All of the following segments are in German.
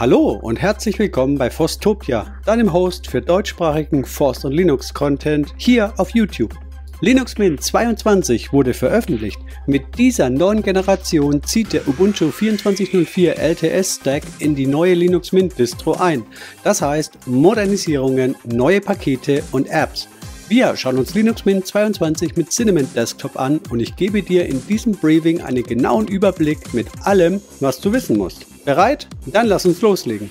Hallo und herzlich willkommen bei Forstopia, deinem Host für deutschsprachigen Forst- und Linux-Content hier auf YouTube. Linux Mint 22 wurde veröffentlicht. Mit dieser neuen Generation zieht der Ubuntu 24.04 LTS Stack in die neue Linux Mint Distro ein. Das heißt Modernisierungen, neue Pakete und Apps. Wir schauen uns Linux Mint 22 mit Cinnamon Desktop an und ich gebe dir in diesem Briefing einen genauen Überblick mit allem, was du wissen musst. Bereit? Dann lass uns loslegen.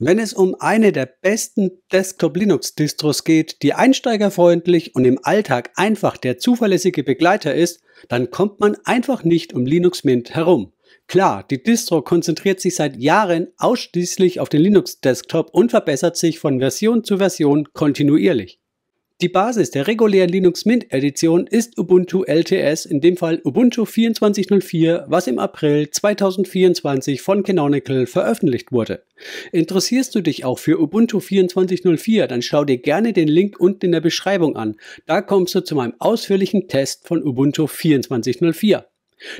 Wenn es um eine der besten Desktop Linux Distros geht, die einsteigerfreundlich und im Alltag einfach der zuverlässige Begleiter ist, dann kommt man einfach nicht um Linux Mint herum. Klar, die Distro konzentriert sich seit Jahren ausschließlich auf den Linux Desktop und verbessert sich von Version zu Version kontinuierlich. Die Basis der regulären Linux Mint Edition ist Ubuntu LTS, in dem Fall Ubuntu 24.04, was im April 2024 von Canonical veröffentlicht wurde. Interessierst du dich auch für Ubuntu 24.04, dann schau dir gerne den Link unten in der Beschreibung an. Da kommst du zu meinem ausführlichen Test von Ubuntu 24.04.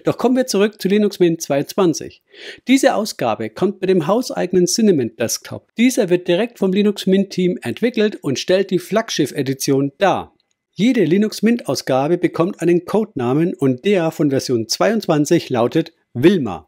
Doch kommen wir zurück zu Linux Mint 22. Diese Ausgabe kommt mit dem hauseigenen Cinnamon Desktop. Dieser wird direkt vom Linux Mint Team entwickelt und stellt die Flaggschiff-Edition dar. Jede Linux Mint Ausgabe bekommt einen Codenamen und der von Version 22 lautet Wilma.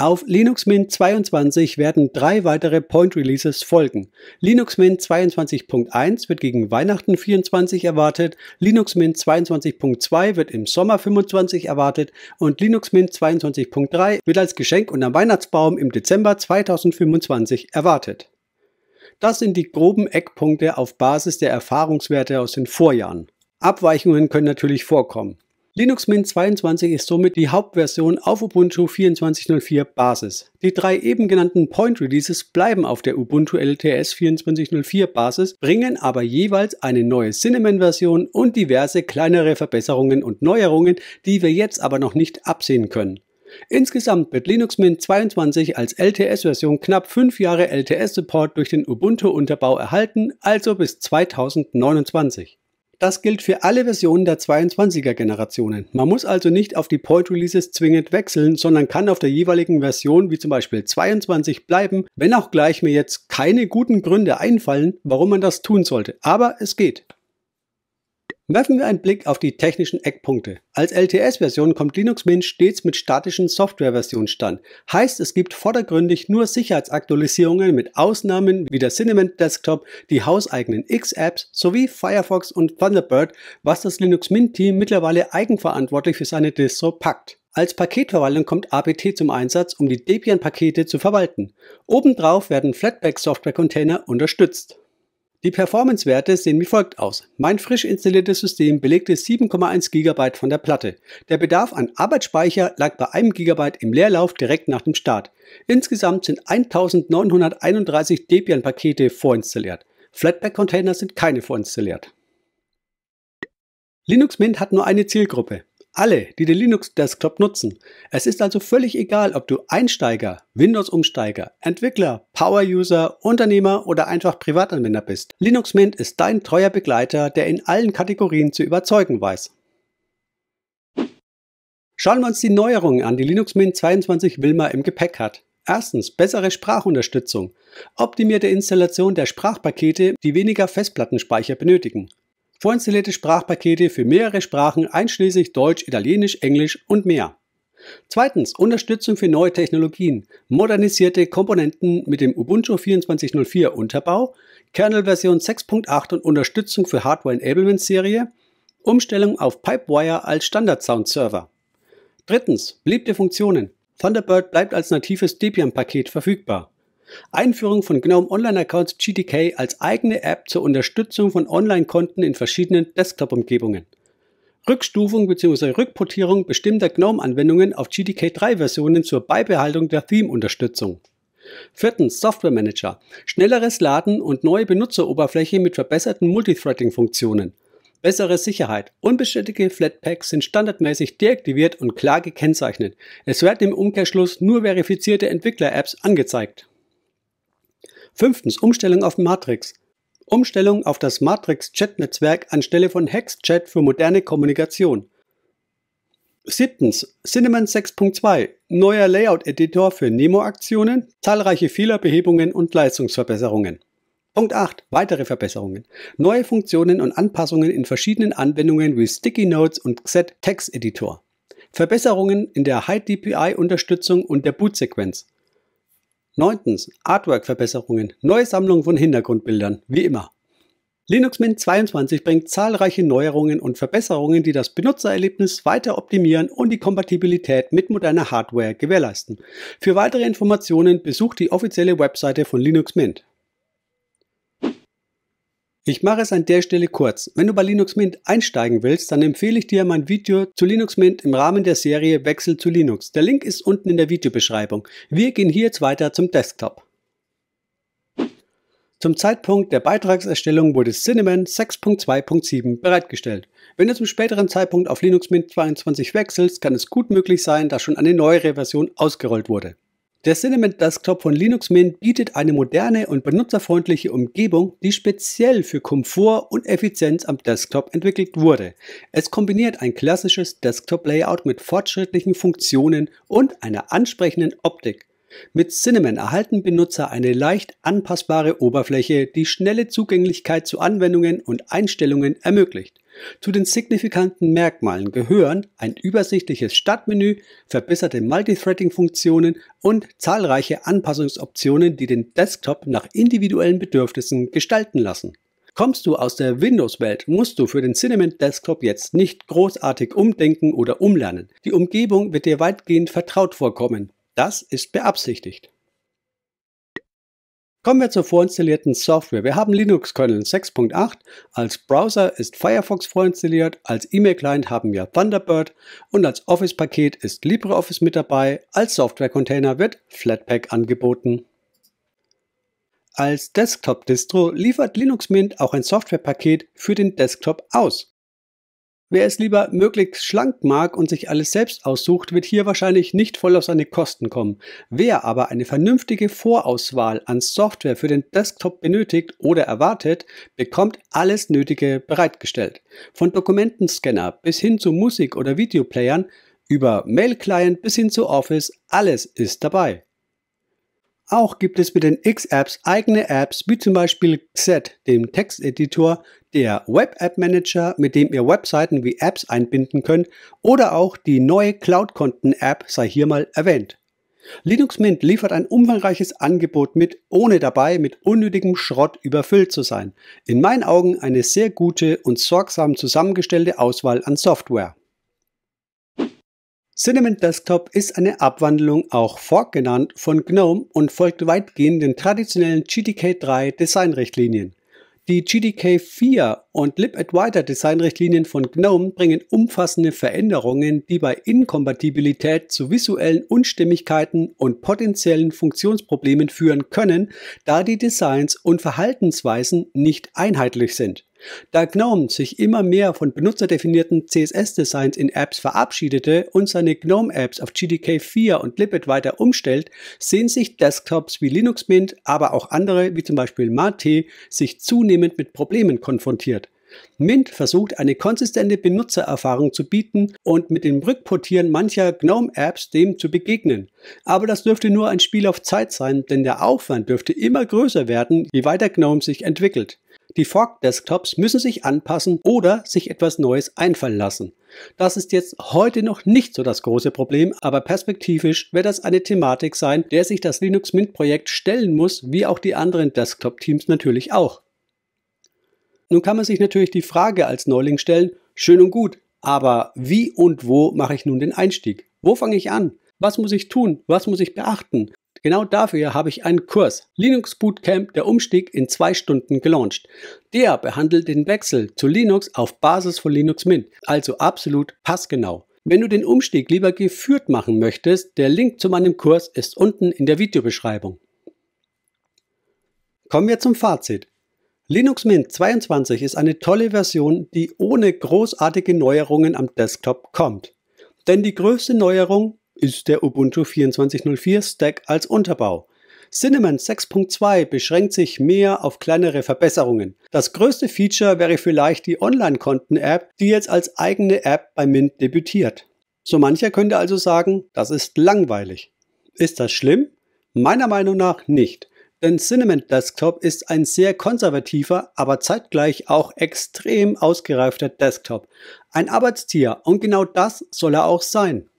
Auf Linux Mint 22 werden drei weitere Point Releases folgen. Linux Mint 22.1 wird gegen Weihnachten 24 erwartet, Linux Mint 22.2 wird im Sommer 25 erwartet und Linux Mint 22.3 wird als Geschenk unterm Weihnachtsbaum im Dezember 2025 erwartet. Das sind die groben Eckpunkte auf Basis der Erfahrungswerte aus den Vorjahren. Abweichungen können natürlich vorkommen. Linux Mint 22 ist somit die Hauptversion auf Ubuntu 24.04 Basis. Die drei eben genannten Point Releases bleiben auf der Ubuntu LTS 24.04 Basis, bringen aber jeweils eine neue Cinnamon-Version und diverse kleinere Verbesserungen und Neuerungen, die wir jetzt aber noch nicht absehen können. Insgesamt wird Linux Mint 22 als LTS-Version knapp 5 Jahre LTS-Support durch den Ubuntu-Unterbau erhalten, also bis 2029. Das gilt für alle Versionen der 22er Generationen. Man muss also nicht auf die Point Releases zwingend wechseln, sondern kann auf der jeweiligen Version wie zum Beispiel 22 bleiben, wenn auch gleich mir jetzt keine guten Gründe einfallen, warum man das tun sollte. Aber es geht. Werfen wir einen Blick auf die technischen Eckpunkte. Als LTS-Version kommt Linux Mint stets mit statischen software versionen stand. Heißt, es gibt vordergründig nur Sicherheitsaktualisierungen mit Ausnahmen wie der Cinnamon Desktop, die hauseigenen X-Apps sowie Firefox und Thunderbird, was das Linux Mint-Team mittlerweile eigenverantwortlich für seine Distro packt. Als Paketverwaltung kommt APT zum Einsatz, um die Debian-Pakete zu verwalten. Obendrauf werden Flatpak-Software-Container unterstützt. Die Performance-Werte sehen wie folgt aus. Mein frisch installiertes System belegte 7,1 GB von der Platte. Der Bedarf an Arbeitsspeicher lag bei 1 GB im Leerlauf direkt nach dem Start. Insgesamt sind 1931 Debian-Pakete vorinstalliert. Flatpak-Container sind keine vorinstalliert. Linux Mint hat nur eine Zielgruppe, alle, die den Linux Desktop nutzen. Es ist also völlig egal, ob du Einsteiger, Windows-Umsteiger, Entwickler, Power-User, Unternehmer oder einfach Privatanwender bist. Linux Mint ist dein treuer Begleiter, der in allen Kategorien zu überzeugen weiß. Schauen wir uns die Neuerungen an, die Linux Mint 22 Wilma im Gepäck hat. Erstens bessere Sprachunterstützung, optimierte Installation der Sprachpakete, die weniger Festplattenspeicher benötigen, vorinstallierte Sprachpakete für mehrere Sprachen einschließlich Deutsch, Italienisch, Englisch und mehr. Zweitens Unterstützung für neue Technologien, modernisierte Komponenten mit dem Ubuntu 24.04 Unterbau, Kernelversion 6.8 und Unterstützung für Hardware-Enablement-Serie, Umstellung auf Pipewire als Standard-Sound-Server. Drittens beliebte Funktionen. Thunderbird bleibt als natives Debian-Paket verfügbar. Einführung von GNOME Online Accounts GTK als eigene App zur Unterstützung von Online-Konten in verschiedenen Desktop-Umgebungen. Rückstufung bzw. Rückportierung bestimmter GNOME-Anwendungen auf GTK3-Versionen zur Beibehaltung der Theme-Unterstützung. Viertens Software Manager. Schnelleres Laden und neue Benutzeroberfläche mit verbesserten Multithreading-Funktionen. Bessere Sicherheit. Unbestätigte Flatpaks sind standardmäßig deaktiviert und klar gekennzeichnet. Es werden im Umkehrschluss nur verifizierte Entwickler-Apps angezeigt. Fünftens Umstellung auf Matrix. Umstellung auf das Matrix-Chat-Netzwerk anstelle von Hex-Chat für moderne Kommunikation. Siebtens Cinnamon 6.2. Neuer Layout-Editor für Nemo-Aktionen, zahlreiche Fehlerbehebungen und Leistungsverbesserungen. Punkt 8. Weitere Verbesserungen. Neue Funktionen und Anpassungen in verschiedenen Anwendungen wie Sticky Notes und Xed Text Editor. Verbesserungen in der High-DPI-Unterstützung und der Boot-Sequenz. Neuntens, Artwork-Verbesserungen, neue Sammlung von Hintergrundbildern, wie immer. Linux Mint 22 bringt zahlreiche Neuerungen und Verbesserungen, die das Benutzererlebnis weiter optimieren und die Kompatibilität mit moderner Hardware gewährleisten. Für weitere Informationen besucht die offizielle Webseite von Linux Mint. Ich mache es an der Stelle kurz. Wenn du bei Linux Mint einsteigen willst, dann empfehle ich dir mein Video zu Linux Mint im Rahmen der Serie Wechsel zu Linux. Der Link ist unten in der Videobeschreibung. Wir gehen hier jetzt weiter zum Desktop. Zum Zeitpunkt der Beitragserstellung wurde Cinnamon 6.2.7 bereitgestellt. Wenn du zum späteren Zeitpunkt auf Linux Mint 22 wechselst, kann es gut möglich sein, dass schon eine neuere Version ausgerollt wurde. Der Cinnamon Desktop von Linux Mint bietet eine moderne und benutzerfreundliche Umgebung, die speziell für Komfort und Effizienz am Desktop entwickelt wurde. Es kombiniert ein klassisches Desktop-Layout mit fortschrittlichen Funktionen und einer ansprechenden Optik. Mit Cinnamon erhalten Benutzer eine leicht anpassbare Oberfläche, die schnelle Zugänglichkeit zu Anwendungen und Einstellungen ermöglicht. Zu den signifikanten Merkmalen gehören ein übersichtliches Startmenü, verbesserte Multithreading-Funktionen und zahlreiche Anpassungsoptionen, die den Desktop nach individuellen Bedürfnissen gestalten lassen. Kommst du aus der Windows-Welt, musst du für den Cinnamon Desktop jetzt nicht großartig umdenken oder umlernen. Die Umgebung wird dir weitgehend vertraut vorkommen. Das ist beabsichtigt. Kommen wir zur vorinstallierten Software. Wir haben Linux-Kernel 6.8, als Browser ist Firefox vorinstalliert, als E-Mail-Client haben wir Thunderbird und als Office-Paket ist LibreOffice mit dabei, als Software-Container wird Flatpak angeboten. Als Desktop-Distro liefert Linux Mint auch ein Software-Paket für den Desktop aus. Wer es lieber möglichst schlank mag und sich alles selbst aussucht, wird hier wahrscheinlich nicht voll auf seine Kosten kommen. Wer aber eine vernünftige Vorauswahl an Software für den Desktop benötigt oder erwartet, bekommt alles Nötige bereitgestellt. Von Dokumentenscanner bis hin zu Musik- oder Videoplayern, über Mail-Client bis hin zu Office, alles ist dabei. Auch gibt es mit den X-Apps eigene Apps, wie zum Beispiel Xed, dem Texteditor, der Web-App-Manager, mit dem ihr Webseiten wie Apps einbinden könnt, oder auch die neue Cloud-Konten-App sei hier mal erwähnt. Linux Mint liefert ein umfangreiches Angebot mit, ohne dabei mit unnötigem Schrott überfüllt zu sein. In meinen Augen eine sehr gute und sorgsam zusammengestellte Auswahl an Software. Cinnamon Desktop ist eine Abwandlung, auch Fork genannt, von GNOME und folgt weitgehend den traditionellen GTK3 Designrichtlinien. Die GTK4 und libadvider Designrichtlinien von GNOME bringen umfassende Veränderungen, die bei Inkompatibilität zu visuellen Unstimmigkeiten und potenziellen Funktionsproblemen führen können, da die Designs und Verhaltensweisen nicht einheitlich sind. Da GNOME sich immer mehr von benutzerdefinierten CSS-Designs in Apps verabschiedete und seine GNOME-Apps auf GDK4 und Lipid weiter umstellt, sehen sich Desktops wie Linux Mint, aber auch andere wie zum Beispiel Mate sich zunehmend mit Problemen konfrontiert. Mint versucht eine konsistente Benutzererfahrung zu bieten und mit dem Rückportieren mancher GNOME-Apps dem zu begegnen. Aber das dürfte nur ein Spiel auf Zeit sein, denn der Aufwand dürfte immer größer werden, je weiter GNOME sich entwickelt. Die Fork-Desktops müssen sich anpassen oder sich etwas Neues einfallen lassen. Das ist jetzt heute noch nicht so das große Problem, aber perspektivisch wird das eine Thematik sein, der sich das Linux Mint Projekt stellen muss, wie auch die anderen Desktop-Teams natürlich auch. Nun kann man sich natürlich die Frage als Neuling stellen, schön und gut, aber wie und wo mache ich nun den Einstieg? Wo fange ich an? Was muss ich tun? Was muss ich beachten? Genau dafür habe ich einen Kurs Linux Bootcamp der Umstieg in zwei Stunden gelauncht. Der behandelt den Wechsel zu Linux auf Basis von Linux Mint, also absolut passgenau. Wenn du den Umstieg lieber geführt machen möchtest, der Link zu meinem Kurs ist unten in der Videobeschreibung. Kommen wir zum Fazit. Linux Mint 22 ist eine tolle Version, die ohne großartige Neuerungen am Desktop kommt. Denn die größte Neuerung ist der Ubuntu 24.04 Stack als Unterbau. Cinnamon 6.2 beschränkt sich mehr auf kleinere Verbesserungen. Das größte Feature wäre vielleicht die Online-Konten-App, die jetzt als eigene App bei Mint debütiert. So mancher könnte also sagen, das ist langweilig. Ist das schlimm? Meiner Meinung nach nicht. Denn Cinnamon Desktop ist ein sehr konservativer, aber zeitgleich auch extrem ausgereifter Desktop. Ein Arbeitstier und genau das soll er auch sein.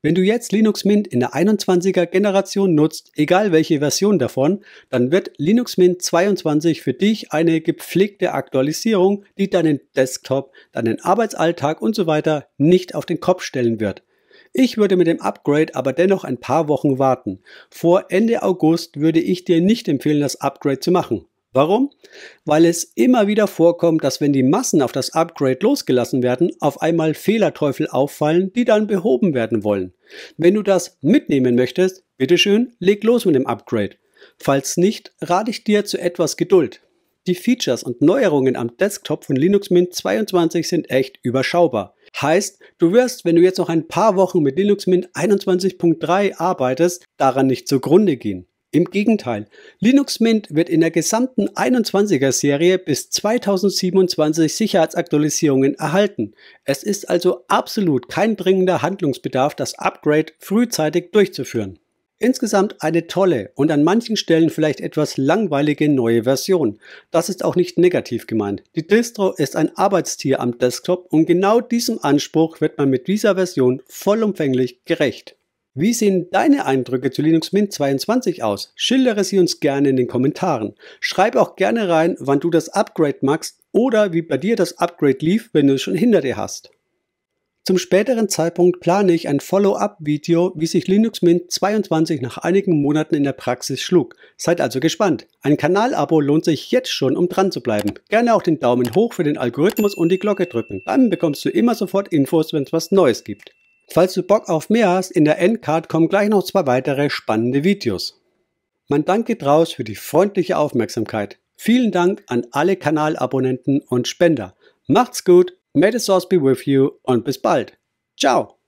Wenn du jetzt Linux Mint in der 21er Generation nutzt, egal welche Version davon, dann wird Linux Mint 22 für dich eine gepflegte Aktualisierung, die deinen Desktop, deinen Arbeitsalltag und so weiter nicht auf den Kopf stellen wird. Ich würde mit dem Upgrade aber dennoch ein paar Wochen warten. Vor Ende August würde ich dir nicht empfehlen, das Upgrade zu machen. Warum? Weil es immer wieder vorkommt, dass wenn die Massen auf das Upgrade losgelassen werden, auf einmal Fehlerteufel auffallen, die dann behoben werden wollen. Wenn du das mitnehmen möchtest, bitteschön, leg los mit dem Upgrade. Falls nicht, rate ich dir zu etwas Geduld. Die Features und Neuerungen am Desktop von Linux Mint 22 sind echt überschaubar. Heißt, du wirst, wenn du jetzt noch ein paar Wochen mit Linux Mint 21.3 arbeitest, daran nicht zugrunde gehen. Im Gegenteil, Linux Mint wird in der gesamten 21er Serie bis 2027 Sicherheitsaktualisierungen erhalten. Es ist also absolut kein dringender Handlungsbedarf, das Upgrade frühzeitig durchzuführen. Insgesamt eine tolle und an manchen Stellen vielleicht etwas langweilige neue Version. Das ist auch nicht negativ gemeint. Die Distro ist ein Arbeitstier am Desktop und genau diesem Anspruch wird man mit dieser Version vollumfänglich gerecht. Wie sehen deine Eindrücke zu Linux Mint 22 aus? Schildere sie uns gerne in den Kommentaren. Schreib auch gerne rein, wann du das Upgrade magst oder wie bei dir das Upgrade lief, wenn du es schon hinter dir hast. Zum späteren Zeitpunkt plane ich ein Follow-up-Video, wie sich Linux Mint 22 nach einigen Monaten in der Praxis schlug. Seid also gespannt. Ein Kanalabo lohnt sich jetzt schon, um dran zu bleiben. Gerne auch den Daumen hoch für den Algorithmus und die Glocke drücken. Dann bekommst du immer sofort Infos, wenn es was Neues gibt. Falls du Bock auf mehr hast, in der Endcard kommen gleich noch zwei weitere spannende Videos. Mein Dank geht raus für die freundliche Aufmerksamkeit. Vielen Dank an alle Kanalabonnenten und Spender. Macht's gut! May the source be with you und bis bald. Ciao!